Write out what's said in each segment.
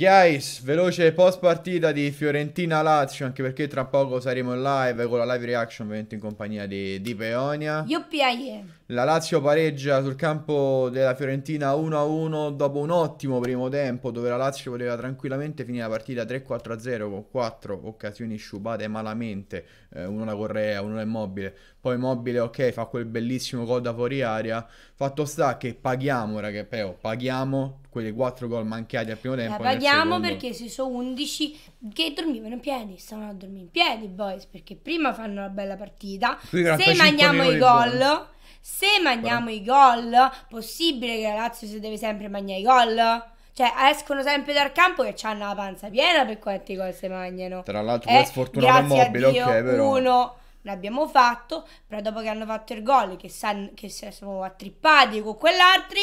Guys, veloce post partita di Fiorentina-Lazio, anche perché tra poco saremo in live con la live reaction ovviamente in compagnia di, di Peonia. Yuppiaie. La Lazio pareggia sul campo della Fiorentina 1-1 dopo un ottimo primo tempo dove la Lazio voleva tranquillamente finire la partita 3-4-0 con 4 occasioni sciupate malamente, eh, una da Correa, uno da Immobile. Poi Immobile, ok, fa quel bellissimo gol da fuori aria. Fatto sta che paghiamo, raga, Peo, paghiamo quei 4 gol mancati al primo tempo. La paghiamo perché si sono 11 che dormivano in piedi, stavano a dormire in piedi, boys, perché prima fanno una bella partita, se mangiamo i gol... Se mangiamo i gol, possibile che la Lazio si deve sempre mangiare i gol? Cioè, escono sempre dal campo che hanno la panza piena per quanti gol si mangiano. Tra l'altro, per eh, sfortuna mobile, a Dio, ok, però. Uno l'abbiamo fatto, però dopo che hanno fatto il gol, che, san, che si sono attrippati con quell'altri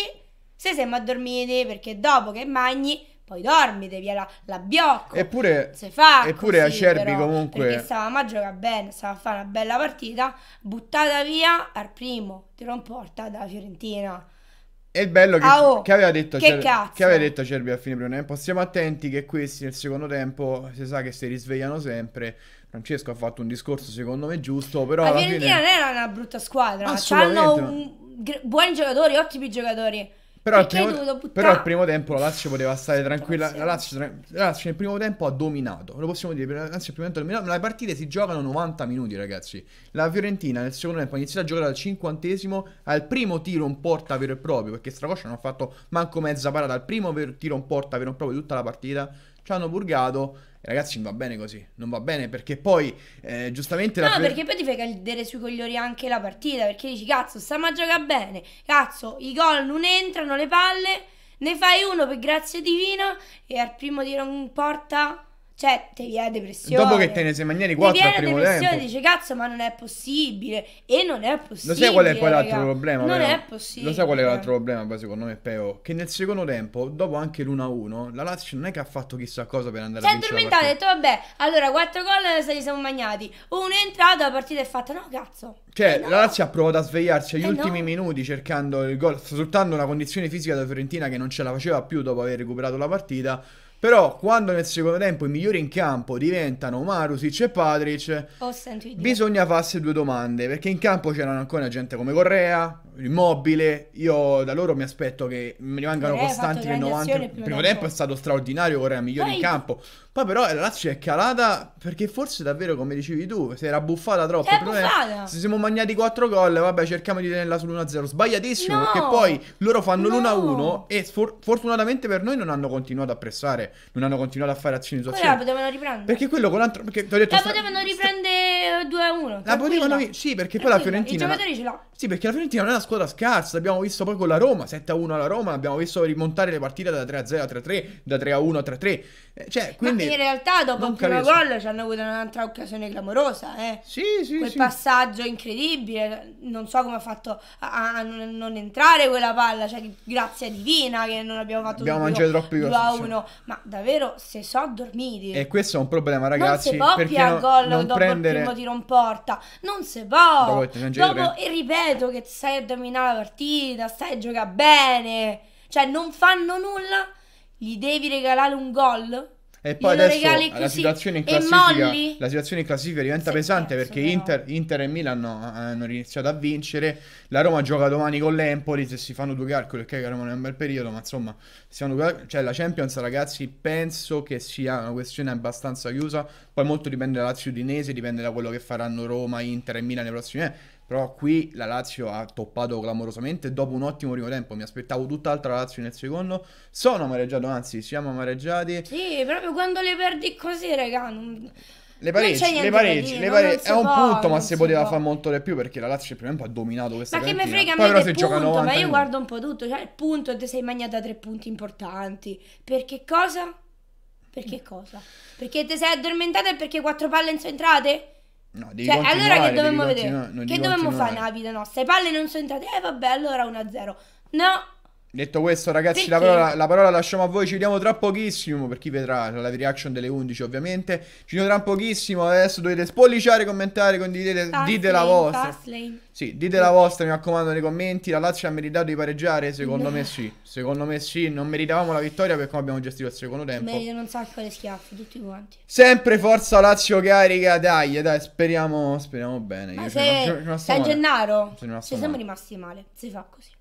se siamo addormiti perché dopo che magni poi dormi, devi la, la biocco. Eppure, se fa eppure così, Acerbi però, comunque. Perché stavamo a giocare bene, stavamo a fare una bella partita, buttata via al primo, ti porta dalla Fiorentina. E il bello che, ah, oh, che, aveva detto che, Cerbi, che aveva detto Cerbi a fine primo tempo. Stiamo attenti che questi nel secondo tempo si sa che si risvegliano sempre. Francesco ha fatto un discorso secondo me giusto, però... La Fiorentina fine... non era una brutta squadra, hanno un... buoni giocatori, ottimi giocatori però al, primo, però al, primo, tempo la Lazio poteva stare tranquilla. La Lazio, la Lazio, nel primo tempo ha dominato. Lo possiamo dire, la Lazio primo tempo Le partite si giocano 90 minuti, ragazzi. La Fiorentina nel secondo tempo ha iniziato a giocare al cinquantesimo. Al primo tiro in porta vero e proprio, perché Stracoscia non ha fatto manco mezza parata. Al primo tiro in porta vero e proprio di tutta la partita. Ci hanno purgato Ragazzi, non va bene così. Non va bene perché poi, eh, giustamente. No, la... perché poi ti fai cadere sui coglioni anche la partita. Perché dici, cazzo, stiamo a giocare bene. Cazzo, i gol non entrano, le palle. Ne fai uno per grazia divina. E al primo tiro in porta cioè, ti viene la depressione. Dopo che te ne sei mangiati 4 al primo tempo. Ti viene la depressione, tempo. dici cazzo, ma non è possibile. E non è possibile. Lo sai qual è poi l'altro problema? Non però? è possibile. Lo sai qual è l'altro problema, poi secondo me, Peo? Che nel secondo tempo, dopo anche l'1-1, la Lazio non è che ha fatto chissà cosa per andare si a cioè, vincere. Si è addormentata, ha detto vabbè, allora 4 gol eh, se li siamo mangiati. Uno è entrato, la partita è fatta. No, cazzo. Cioè, eh no. la Lazio ha provato a svegliarsi agli eh ultimi no. minuti cercando il gol, sfruttando una condizione fisica da Fiorentina che non ce la faceva più dopo aver recuperato la partita però quando nel secondo tempo i migliori in campo diventano Marusic e Patric, bisogna farsi due domande, perché in campo c'erano ancora gente come Correa, Immobile, io da loro mi aspetto che mi rimangano Correa costanti nel 90. Il primo, tempo. tempo è stato straordinario, Correa migliore Vai. in campo. Poi però la Lazio è calata perché forse davvero come dicevi tu, si era buffata troppo. Era buffata. Si siamo magnati 4 gol, vabbè cerchiamo di tenerla sull'1-0. Sbagliatissimo no. perché poi loro fanno no. l'1-1 e for fortunatamente per noi non hanno continuato a pressare fare. Non hanno continuato a fare azioni su azioni. Quella la potevano riprendere. Perché quello con l'altro. Perché ti ho detto. La sta... potevano riprendere sta... due 1. La potevano vincere, sì, perché poi la Fiorentina. I giocatori ce l'ha. Sì, perché la Fiorentina non è una squadra scarsa. Abbiamo visto poi con la Roma 7-1 alla Roma. Abbiamo visto rimontare le partite da 3-0 a 3-3, da 3-1 a 3-3. Eh, cioè, quindi. Ma in realtà, dopo il primo gol ci hanno avuto un'altra occasione clamorosa, eh. Sì, sì. Quel sì. passaggio incredibile. Non so come ha fatto a, a non, entrare quella palla. Cioè, grazia divina che non abbiamo fatto Abbiamo mangiato troppi gol. 2-1. Ma davvero, se so dormiti. E questo è un problema, ragazzi. Non si può perché non, gol dopo prendere... il primo tiro in porta volta non si può. Dopo, dopo e ripeto che stai a dominare la partita, stai a giocare bene, cioè non fanno nulla, gli devi regalare un gol e poi adesso la situazione, la situazione, in classifica, diventa Se pesante penso, perché Inter, Inter, e Milan no, hanno iniziato a vincere. La Roma gioca domani con l'Empoli. Se si fanno due calcoli, ok, che Roma è un bel periodo, ma insomma, cioè, la Champions, ragazzi, penso che sia una questione abbastanza chiusa. Poi molto dipende dalla Lazio Udinese, dipende da quello che faranno Roma, Inter e Milan nei prossimi anni eh. Però qui la Lazio ha toppato clamorosamente dopo un ottimo primo tempo. Mi aspettavo tutt'altra la Lazio nel secondo. Sono amareggiato, anzi, siamo amareggiati. Sì, proprio quando le perdi così, raga. Non... Le pareggi, le pareggi, le pareggi. È un può, punto, ma se poteva fare molto di più perché la Lazio il primo ha dominato questa partita. Ma cantina. che me frega Poi a me del punto, ma io minuti. guardo un po' tutto. Cioè, il punto ti sei mangiata tre punti importanti. Perché cosa? Perché mm. cosa? Perché ti sei addormentata e perché quattro palle non sono entrate? No, devi cioè, allora che dovremmo vedere? che dovremmo fare nella vita nostra? Le palle non sono entrate, eh vabbè, allora 1-0. No, Detto questo, ragazzi, la parola, la parola, lasciamo a voi. Ci vediamo tra pochissimo. Per chi vedrà la live reaction delle 11, ovviamente. Ci vediamo tra pochissimo. Adesso dovete spolliciare, commentare, condividere. dite la vostra. Sì, dite la vostra, mi raccomando, nei commenti. La Lazio ha meritato di pareggiare? Secondo me sì. Secondo me sì. Non meritavamo la vittoria per come abbiamo gestito il secondo tempo. Meglio un sacco le schiaffe, tutti quanti. Sempre forza Lazio carica. Dai, dai, speriamo, speriamo bene. Ma Io se, sono, sono San Gennaro, se siamo rimasti male, si fa così.